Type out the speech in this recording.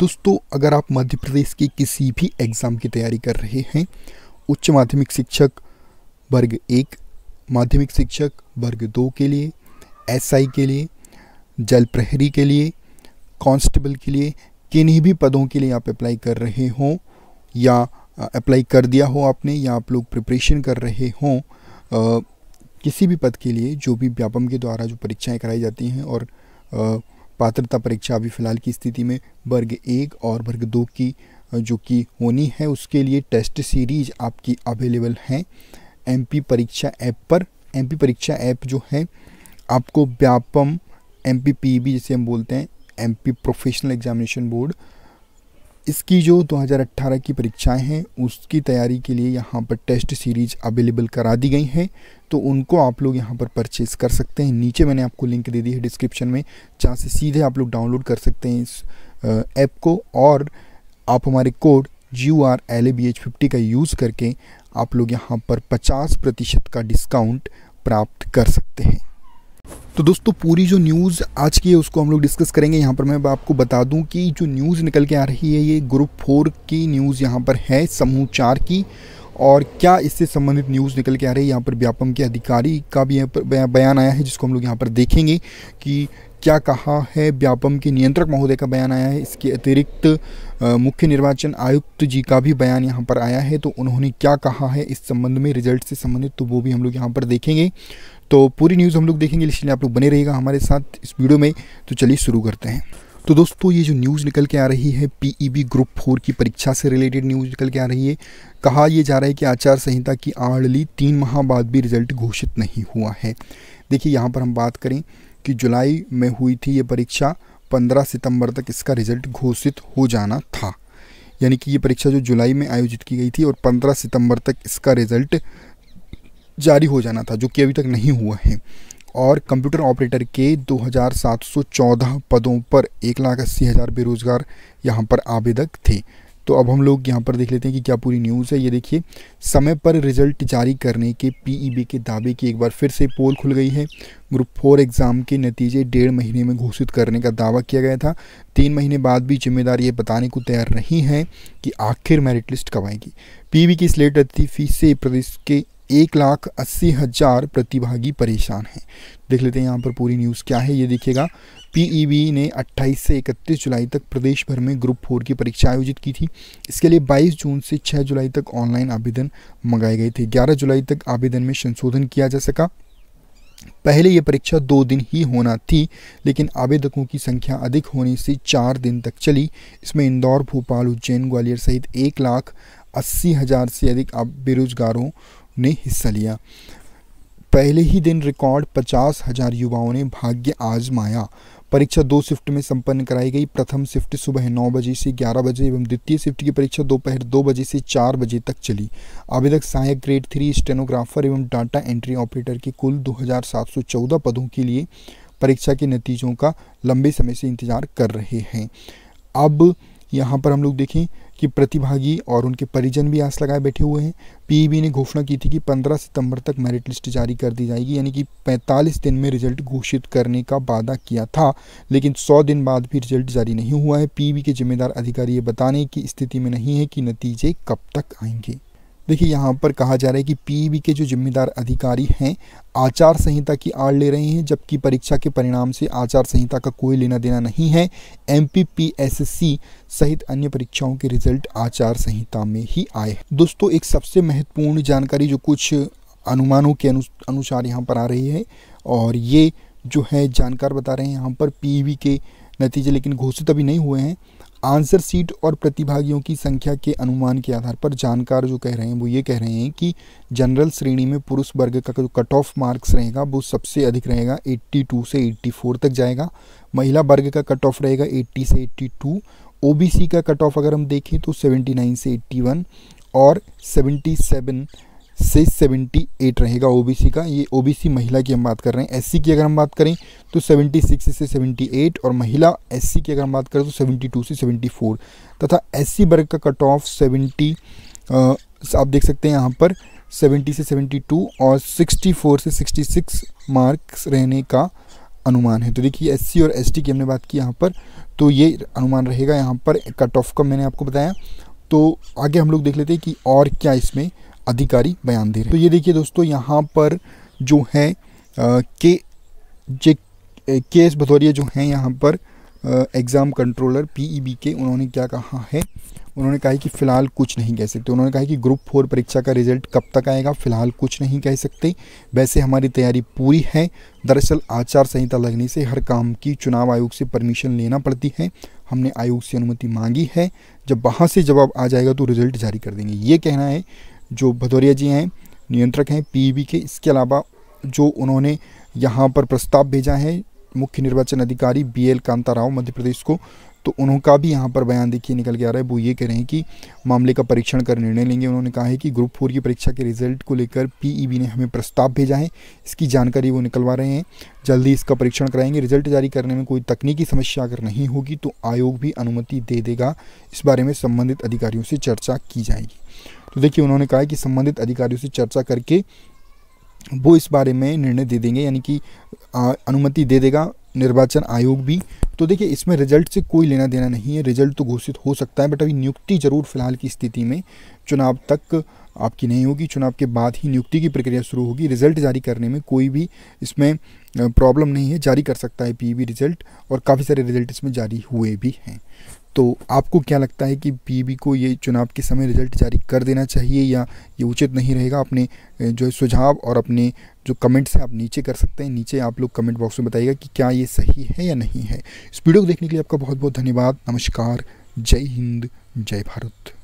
दोस्तों अगर आप मध्य प्रदेश के किसी भी एग्ज़ाम की तैयारी कर रहे हैं उच्च माध्यमिक शिक्षक वर्ग एक माध्यमिक शिक्षक वर्ग दो के लिए एसआई के लिए जल प्रहरी के लिए कांस्टेबल के लिए किन्हीं भी पदों के लिए आप अप्लाई कर रहे हों या अप्लाई कर दिया हो आपने या आप लोग प्रिपरेशन कर रहे हों किसी भी पद के लिए जो भी व्यापम के द्वारा जो परीक्षाएं कराई जाती हैं और आ, पात्रता परीक्षा अभी फ़िलहाल की स्थिति में वर्ग एक और वर्ग दो की जो कि होनी है उसके लिए टेस्ट सीरीज आपकी अवेलेबल हैं एमपी परीक्षा ऐप पर एमपी परीक्षा ऐप जो है आपको Vyapam M P P B जिसे हम बोलते हैं M P professional examination board इसकी जो 2018 की परीक्षाएं हैं उसकी तैयारी के लिए यहाँ पर टेस्ट सीरीज अवेलेबल करा दी गई हैं तो उनको आप लोग यहाँ पर परचेज़ कर सकते हैं नीचे मैंने आपको लिंक दे दी है डिस्क्रिप्शन में जहाँ से सीधे आप लोग डाउनलोड कर सकते हैं इस ऐप को और आप हमारे code G U R L A B H fifty का यूज़ करके आप लोग यहाँ पर पचास प्रतिशत का डिस्काउंट प्राप्त कर सकते हैं तो दोस्तों पूरी जो न्यूज़ आज की है उसको हम लोग डिस्कस करेंगे यहाँ पर मैं आपको बता दूँ कि जो न्यूज़ निकल के आ रही है ये ग्रुप फोर की न्यूज़ यहाँ पर है समूह चार की और क्या इससे संबंधित न्यूज़ निकल के आ रही है यहाँ पर व्यापम के अधिकारी का भी बयान आया है जिसको हम लोग यहाँ पर देखेंगे कि क्या कहा है व्यापम के नियंत्रक महोदय का बयान आया है इसके अतिरिक्त मुख्य निर्वाचन आयुक्त जी का भी बयान यहाँ पर आया है तो उन्होंने क्या कहा है इस संबंध में रिजल्ट से संबंधित तो वो भी हम लोग यहाँ पर देखेंगे तो पूरी न्यूज़ हम लोग देखेंगे इसलिए आप लोग बने रहेगा हमारे साथ इस वीडियो में तो चलिए शुरू करते हैं तो दोस्तों ये जो न्यूज़ निकल के आ रही है पीईबी ग्रुप फोर की परीक्षा से रिलेटेड न्यूज़ निकल के आ रही है कहा यह जा रहा है कि आचार संहिता की आड़ली तीन माह बाद भी रिजल्ट घोषित नहीं हुआ है देखिए यहाँ पर हम बात करें कि जुलाई में हुई थी ये परीक्षा 15 सितंबर तक इसका रिजल्ट घोषित हो जाना था यानी कि ये परीक्षा जो जुलाई में आयोजित की गई थी और 15 सितंबर तक इसका रिजल्ट जारी हो जाना था जो कि अभी तक नहीं हुआ है और कंप्यूटर ऑपरेटर के 2714 पदों पर एक लाख अस्सी हज़ार बेरोज़गार यहाँ पर आवेदक थे तो अब हम लोग यहाँ पर देख लेते हैं कि क्या पूरी न्यूज़ है ये देखिए समय पर रिजल्ट जारी करने के पीईबी e के दावे की एक बार फिर से पोल खुल गई है ग्रुप फोर एग्ज़ाम के नतीजे डेढ़ महीने में घोषित करने का दावा किया गया था तीन महीने बाद भी जिम्मेदार ये बताने को तैयार नहीं है कि आखिर मेरिट लिस्ट कब आएगी पी e की स्लेट अतिथि से प्रदेश के एक लाख अस्सी हज़ार प्रतिभागी परेशान हैं देख लेते हैं यहाँ पर पूरी न्यूज़ क्या है ये देखिएगा पीईबी e ने 28 से 31 जुलाई तक प्रदेश भर में ग्रुप फोर की परीक्षा आयोजित की थी इसके लिए 22 जून से 6 जुलाई तक ऑनलाइन आवेदन मंगाए गए थे 11 जुलाई तक आवेदन में संशोधन किया जा सका पहले ये परीक्षा दो दिन ही होना थी लेकिन आवेदकों की संख्या अधिक होने से चार दिन तक चली इसमें इंदौर भोपाल उज्जैन ग्वालियर सहित एक लाख अस्सी हज़ार से अधिक बेरोजगारों ने हिस्सा लिया पहले ही दिन रिकॉर्ड पचास हजार युवाओं ने भाग्य आजमाया परीक्षा दो शिफ्ट में संपन्न कराई गई प्रथम शिफ्ट सुबह नौ बजे से ग्यारह बजे एवं द्वितीय शिफ्ट की परीक्षा दोपहर दो, दो बजे से चार बजे तक चली आवेदक सहायक ग्रेड थ्री स्टेनोग्राफर एवं डाटा एंट्री ऑपरेटर के कुल 2714 पदों के लिए परीक्षा के नतीजों का लंबे समय से इंतजार कर रहे हैं अब यहाँ पर हम लोग देखें कि प्रतिभागी और उनके परिजन भी आस लगाए बैठे हुए हैं पीईबी ने घोषणा की थी कि 15 सितंबर तक मेरिट लिस्ट जारी कर दी जाएगी यानी कि 45 दिन में रिजल्ट घोषित करने का वादा किया था लेकिन 100 दिन बाद भी रिजल्ट जारी नहीं हुआ है पीईबी के जिम्मेदार अधिकारी ये बताने की स्थिति में नहीं है कि नतीजे कब तक आएंगे देखिए यहाँ पर कहा जा रहा है कि पीईबी के जो जिम्मेदार अधिकारी हैं आचार संहिता की आड़ ले रहे हैं जबकि परीक्षा के परिणाम से आचार संहिता का कोई लेना देना नहीं है एम सहित अन्य परीक्षाओं के रिजल्ट आचार संहिता में ही आए दोस्तों एक सबसे महत्वपूर्ण जानकारी जो कुछ अनुमानों के अनु, अनुसार यहाँ पर आ रही है और ये जो है जानकार बता रहे हैं यहाँ पर पी के नतीजे लेकिन घोषित अभी नहीं हुए हैं आंसर सीट और प्रतिभागियों की संख्या के अनुमान के आधार पर जानकार जो कह रहे हैं वो ये कह रहे हैं कि जनरल श्रेणी में पुरुष वर्ग का जो कट ऑफ मार्क्स रहेगा वो सबसे अधिक रहेगा 82 से 84 तक जाएगा महिला वर्ग का कट ऑफ रहेगा 80 से 82 ओबीसी का कट ऑफ अगर हम देखें तो 79 से 81 और 77 से एट रहेगा ओबीसी का ये ओबीसी महिला की हम बात कर रहे हैं एससी की अगर हम बात करें तो सेवेंटी सिक्स से सेवेंटी एट और महिला एससी की अगर हम बात करें तो सेवेंटी टू से सेवेंटी फोर तथा एससी वर्ग का कट ऑफ सेवेंटी आप देख सकते हैं यहाँ पर सेवेंटी से सेवेंटी टू और सिक्सटी फोर से सिक्सटी सिक्स मार्क्स रहने का अनुमान है तो देखिए एस और एस की हमने बात की यहाँ पर तो ये अनुमान रहेगा यहाँ पर कट ऑफ का मैंने आपको बताया तो आगे हम लोग देख लेते हैं कि और क्या इसमें अधिकारी बयान दे रहे हैं तो ये देखिए दोस्तों यहाँ पर जो है के जे के एस भदौरिया जो हैं यहाँ पर एग्ज़ाम कंट्रोलर पीईबी के उन्होंने क्या कहा है उन्होंने कहा कि फ़िलहाल कुछ नहीं कह सकते उन्होंने कहा कि ग्रुप फोर परीक्षा का रिजल्ट कब तक आएगा फ़िलहाल कुछ नहीं कह सकते वैसे हमारी तैयारी पूरी है दरअसल आचार संहिता लगने से हर काम की चुनाव आयोग से परमिशन लेना पड़ती है हमने आयोग से अनुमति मांगी है जब वहाँ से जवाब आ जाएगा तो रिजल्ट जारी कर देंगे ये कहना है जो भदौरिया जी हैं नियंत्रक हैं पीईबी e के इसके अलावा जो उन्होंने यहाँ पर प्रस्ताव भेजा है मुख्य निर्वाचन अधिकारी बी एल कांताराव मध्य प्रदेश को तो उनका भी यहाँ पर बयान देखिए निकल के आ रहा है वो ये कह रहे हैं कि मामले का परीक्षण कर निर्णय लेंगे उन्होंने कहा है कि ग्रुप फोर की परीक्षा के रिजल्ट को लेकर पीईबी e ने हमें प्रस्ताव भेजा है इसकी जानकारी वो निकलवा रहे हैं जल्दी इसका परीक्षण कराएंगे रिजल्ट जारी करने में कोई तकनीकी समस्या अगर नहीं होगी तो आयोग भी अनुमति दे देगा इस बारे में संबंधित अधिकारियों से चर्चा की जाएगी तो देखिए उन्होंने कहा कि संबंधित अधिकारियों से चर्चा करके वो इस बारे में निर्णय दे देंगे यानी कि अनुमति दे देगा निर्वाचन आयोग भी तो देखिए इसमें रिजल्ट से कोई लेना देना नहीं है रिजल्ट तो घोषित हो सकता है बट अभी नियुक्ति जरूर फिलहाल की स्थिति में चुनाव तक आपकी नहीं होगी चुनाव के बाद ही नियुक्ति की प्रक्रिया शुरू होगी रिजल्ट जारी करने में कोई भी इसमें प्रॉब्लम नहीं है जारी कर सकता है पी रिजल्ट और काफ़ी सारे रिजल्ट इसमें जारी हुए भी हैं तो आपको क्या लगता है कि पीबी को ये चुनाव के समय रिजल्ट जारी कर देना चाहिए या ये उचित नहीं रहेगा अपने जो सुझाव और अपने जो कमेंट्स हैं आप नीचे कर सकते हैं नीचे आप लोग कमेंट बॉक्स में बताइएगा कि क्या ये सही है या नहीं है इस वीडियो को देखने के लिए आपका बहुत बहुत धन्यवाद नमस्कार जय हिंद जय भारत